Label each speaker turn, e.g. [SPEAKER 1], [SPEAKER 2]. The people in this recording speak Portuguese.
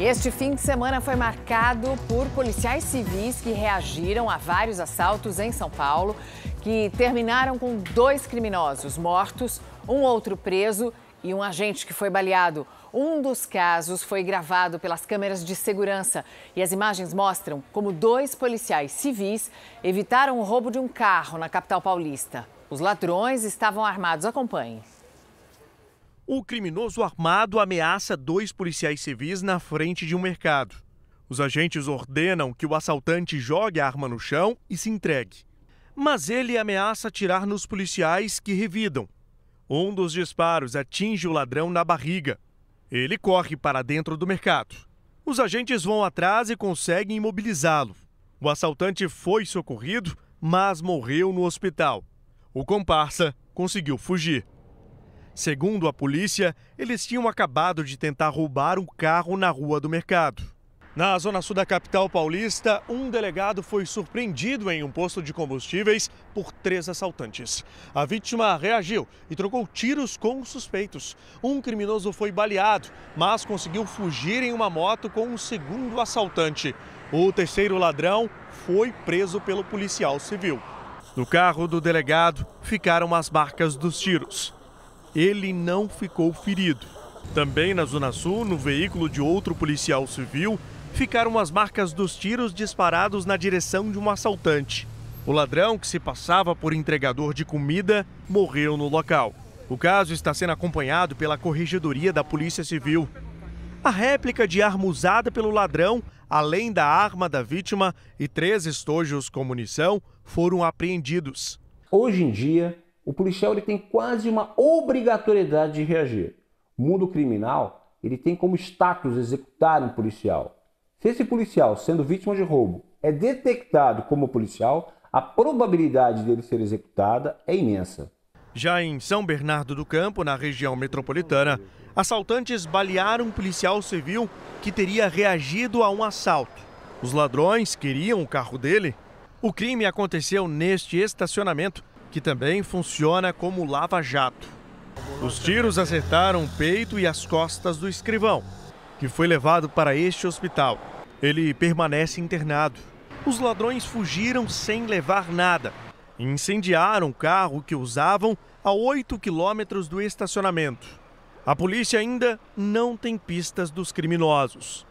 [SPEAKER 1] Este fim de semana foi marcado por policiais civis que reagiram a vários assaltos em São Paulo, que terminaram com dois criminosos mortos, um outro preso e um agente que foi baleado. Um dos casos foi gravado pelas câmeras de segurança e as imagens mostram como dois policiais civis evitaram o roubo de um carro na capital paulista. Os ladrões estavam armados. Acompanhe.
[SPEAKER 2] O criminoso armado ameaça dois policiais civis na frente de um mercado. Os agentes ordenam que o assaltante jogue a arma no chão e se entregue. Mas ele ameaça atirar nos policiais que revidam. Um dos disparos atinge o ladrão na barriga. Ele corre para dentro do mercado. Os agentes vão atrás e conseguem imobilizá-lo. O assaltante foi socorrido, mas morreu no hospital. O comparsa conseguiu fugir. Segundo a polícia, eles tinham acabado de tentar roubar um carro na rua do mercado. Na zona sul da capital paulista, um delegado foi surpreendido em um posto de combustíveis por três assaltantes. A vítima reagiu e trocou tiros com os suspeitos. Um criminoso foi baleado, mas conseguiu fugir em uma moto com um segundo assaltante. O terceiro ladrão foi preso pelo policial civil. No carro do delegado ficaram as marcas dos tiros ele não ficou ferido. Também na Zona Sul, no veículo de outro policial civil, ficaram as marcas dos tiros disparados na direção de um assaltante. O ladrão, que se passava por entregador de comida, morreu no local. O caso está sendo acompanhado pela Corregedoria da Polícia Civil. A réplica de arma usada pelo ladrão, além da arma da vítima e três estojos com munição,
[SPEAKER 3] foram apreendidos. Hoje em dia, o policial ele tem quase uma obrigatoriedade de reagir. O mundo criminal, ele tem como status executar um policial. Se esse policial, sendo vítima de roubo, é detectado como policial, a probabilidade dele ser executada é imensa.
[SPEAKER 2] Já em São Bernardo do Campo, na região metropolitana, assaltantes balearam um policial civil que teria reagido a um assalto. Os ladrões queriam o carro dele. O crime aconteceu neste estacionamento que também funciona como lava-jato. Os tiros acertaram o peito e as costas do escrivão, que foi levado para este hospital. Ele permanece internado. Os ladrões fugiram sem levar nada e incendiaram o carro que usavam a 8 quilômetros do estacionamento. A polícia ainda não tem pistas dos criminosos.